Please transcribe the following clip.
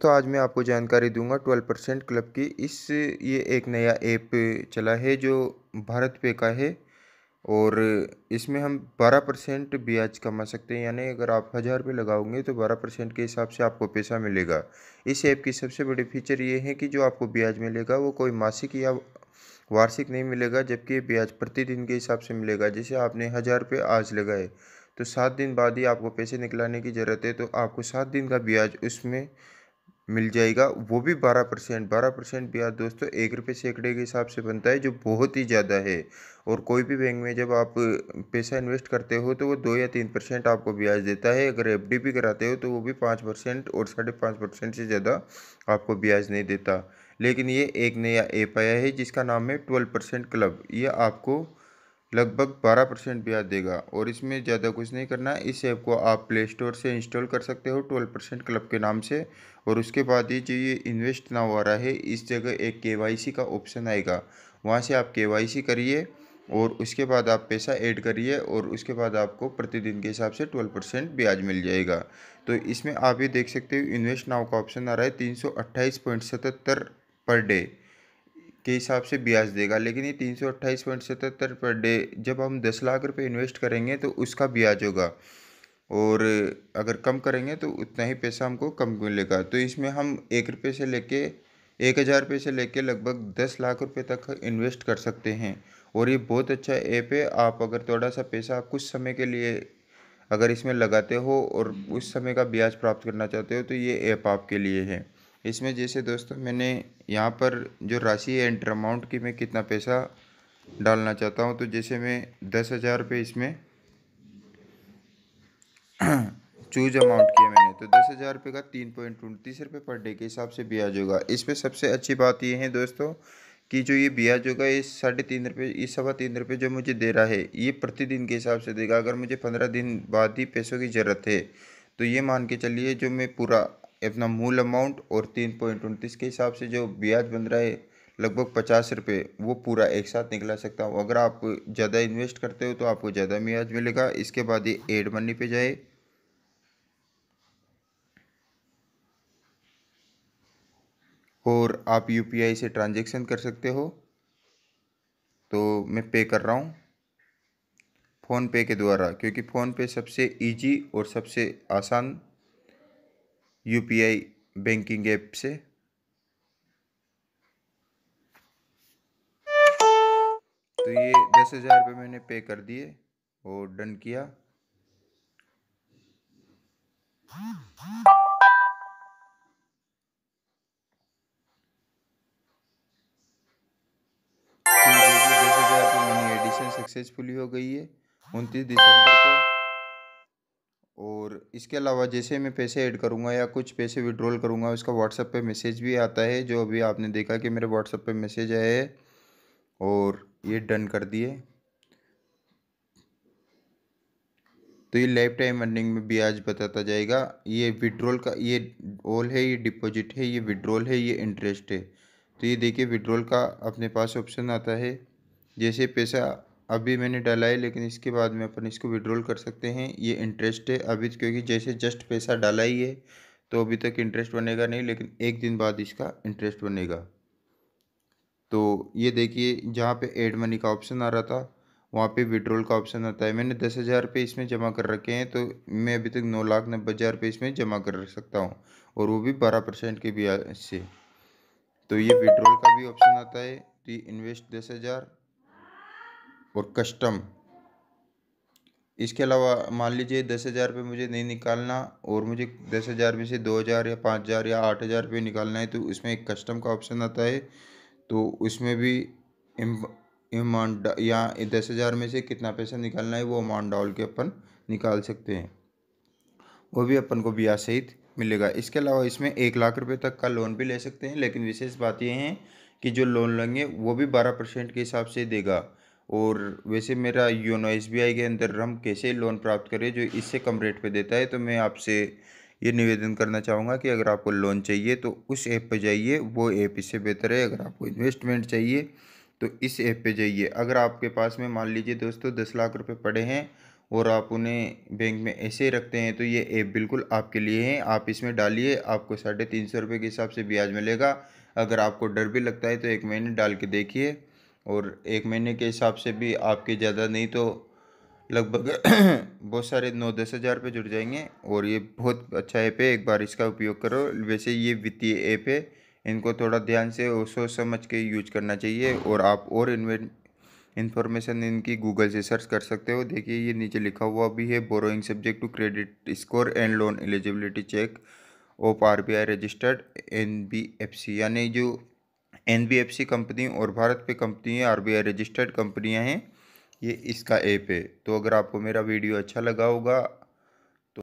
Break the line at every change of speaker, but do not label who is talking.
तो आज मैं आपको जानकारी दूंगा 12 परसेंट क्लब की इस ये एक नया ऐप चला है जो भारत पे का है और इसमें हम 12 परसेंट ब्याज कमा सकते हैं यानी अगर आप हज़ार रुपये लगाओगे तो 12 परसेंट के हिसाब से आपको पैसा मिलेगा इस ऐप की सबसे बड़ी फीचर ये है कि जो आपको ब्याज मिलेगा वो कोई मासिक या वार्षिक नहीं मिलेगा जबकि ब्याज प्रतिदिन के हिसाब से मिलेगा जैसे आपने हज़ार रुपये आज लगाए तो सात दिन बाद ही आपको पैसे निकलाने की ज़रूरत है तो आपको सात दिन का ब्याज उसमें मिल जाएगा वो भी बारह परसेंट बारह परसेंट ब्याज दोस्तों एक रुपये सैकड़े के हिसाब से बनता है जो बहुत ही ज़्यादा है और कोई भी बैंक में जब आप पैसा इन्वेस्ट करते हो तो वो दो या तीन परसेंट आपको ब्याज देता है अगर एफ भी कराते हो तो वो भी पाँच परसेंट और साढ़े पाँच परसेंट से ज़्यादा आपको ब्याज नहीं देता लेकिन ये एक नया ऐप आया है जिसका नाम है ट्वेल्व परसेंट क्लब ये आपको लगभग 12 परसेंट ब्याज देगा और इसमें ज़्यादा कुछ नहीं करना इस ऐप को आप प्ले स्टोर से इंस्टॉल कर सकते हो 12 परसेंट क्लब के नाम से और उसके बाद ही जो ये इन्वेस्ट ना आ रहा है इस जगह एक केवाईसी का ऑप्शन आएगा वहाँ से आप केवाईसी करिए और उसके बाद आप पैसा ऐड करिए और उसके बाद आपको प्रतिदिन के हिसाब से ट्वेल्व परसेंट ब्याज मिल जाएगा तो इसमें आप ये देख सकते हो इन्वेस्ट नाव का ऑप्शन आ रहा है तीन सौ अट्ठाईस पॉइंट सतहत्तर पर डे के हिसाब से ब्याज देगा लेकिन ये तीन सौ अट्ठाईस पॉइंट सतहत्तर पर डे जब हम दस लाख रुपए इन्वेस्ट करेंगे तो उसका ब्याज होगा और अगर कम करेंगे तो उतना ही पैसा हमको कम मिलेगा तो इसमें हम एक रुपये से लेके एक हज़ार रुपये से लेके लगभग दस लाख रुपए तक इन्वेस्ट कर सकते हैं और ये बहुत अच्छा ऐप है आप अगर थोड़ा सा पैसा कुछ समय के लिए अगर इसमें लगाते हो और उस समय का ब्याज प्राप्त करना चाहते हो तो ये ऐप आपके लिए है इसमें जैसे दोस्तों मैंने यहाँ पर जो राशि है एंटर अमाउंट की मैं कितना पैसा डालना चाहता हूँ तो जैसे मैं दस हज़ार रुपये इसमें चूज अमाउंट किया मैंने तो दस हज़ार रुपये का तीन पॉइंट उनतीस रुपये पर डे के हिसाब से ब्याज होगा इस पर सबसे अच्छी बात ये है दोस्तों कि जो ये ब्याज होगा ये साढ़े तीन रुपये ये सवा तीन रुपये जो मुझे दे रहा है ये प्रतिदिन के हिसाब से देगा अगर मुझे पंद्रह दिन बाद ही पैसों की ज़रूरत है तो ये मान के चलिए जो मैं पूरा अपना मूल अमाउंट और तीन पॉइंट उनतीस के हिसाब से जो ब्याज बन रहा है लगभग पचास रुपये वो पूरा एक साथ निकला सकता हूँ अगर आप ज़्यादा इन्वेस्ट करते हो तो आपको ज़्यादा ब्याज मिलेगा इसके बाद ये एड मनी पे जाए और आप यूपीआई से ट्रांजेक्शन कर सकते हो तो मैं पे कर रहा हूँ फ़ोनपे के द्वारा क्योंकि फ़ोनपे सबसे इजी और सबसे आसान यूपीआई बैंकिंग ऐप से तो ये दस हज़ार रुपये मैंने पे कर दिए और डन किया तो सक्सेसफुली हो गई है उनतीस दिसंबर को और इसके अलावा जैसे मैं पैसे ऐड करूँगा या कुछ पैसे विड्रॉल करूँगा उसका व्हाट्सएप पे मैसेज भी आता है जो अभी आपने देखा कि मेरे व्हाट्सएप पे मैसेज आया है और ये डन कर दिए तो ये लाइफ टाइम अर्निंग में ब्याज बताता जाएगा ये विड्रॉल का ये ऑल है ये डिपॉजिट है ये विड्रॉल है ये इंटरेस्ट है तो ये देखिए विड्रॉल का अपने पास ऑप्शन आता है जैसे पैसा अभी मैंने डाला है लेकिन इसके बाद में अपन इसको विड्रॉल कर सकते हैं ये इंटरेस्ट है अभी क्योंकि जैसे जस्ट पैसा डाला ही है तो अभी तक इंटरेस्ट बनेगा नहीं लेकिन एक दिन बाद इसका इंटरेस्ट बनेगा तो ये देखिए जहाँ पे एड मनी का ऑप्शन आ रहा था वहाँ पे विड्रॉल का ऑप्शन आता है मैंने दस हज़ार रुपये इसमें जमा कर रखे हैं तो मैं अभी तक नौ लाख नब्बे हज़ार रुपये इसमें जमा कर रख सकता हूँ और वो भी बारह परसेंट के ब्याज से तो ये विड्रॉल का भी ऑप्शन आता है तो इन्वेस्ट दस हज़ार और कस्टम इसके अलावा मान लीजिए दस हज़ार रुपये मुझे नहीं निकालना और मुझे दस हज़ार में से दो हज़ार या पाँच हज़ार या आठ हज़ार रुपये निकालना है तो उसमें एक कस्टम का ऑप्शन आता है तो उसमें भी अमाउंट या दस हज़ार में से कितना पैसा निकालना है वो अमाउंट डाल के अपन निकाल सकते हैं वो भी अपन को ब्याज सहित मिलेगा इसके अलावा इसमें एक लाख रुपये तक का लोन भी ले सकते हैं लेकिन विशेष बात यह है कि जो लोन लेंगे वो भी बारह परसेंट के हिसाब से देगा और वैसे मेरा योनो एस के अंदर हम कैसे लोन प्राप्त करें जो इससे कम रेट पे देता है तो मैं आपसे ये निवेदन करना चाहूँगा कि अगर आपको लोन चाहिए तो उस ऐप पे जाइए वो ऐप इससे बेहतर है अगर आपको इन्वेस्टमेंट चाहिए तो इस ऐप पे जाइए अगर आपके पास में मान लीजिए दोस्तों दस लाख रुपये पड़े हैं और आप उन्हें बैंक में ऐसे ही रखते हैं तो ये ऐप बिल्कुल आपके लिए है आप इसमें डालिए आपको साढ़े तीन सौ रुपये के हिसाब से ब्याज मिलेगा अगर आपको डर भी लगता है तो एक महीने डाल के देखिए और एक महीने के हिसाब से भी आपके ज़्यादा नहीं तो लगभग बहुत सारे नौ दस हज़ार रुपये जुड़ जाएंगे और ये बहुत अच्छा ऐप है एक बार इसका उपयोग करो वैसे ये वित्तीय ऐप है इनको थोड़ा ध्यान से और सोच समझ के यूज करना चाहिए और आप और इन्फॉर्मेशन इनकी गूगल से सर्च कर सकते हो देखिए ये नीचे लिखा हुआ भी है borrowing subject to credit score and loan eligibility check of R B I registered N B F C यानी जो एनबीएफसी कंपनी और भारत पे कंपनी है आरबीआई रजिस्टर्ड कंपनियां हैं ये इसका ऐप है तो अगर आपको मेरा वीडियो अच्छा लगा होगा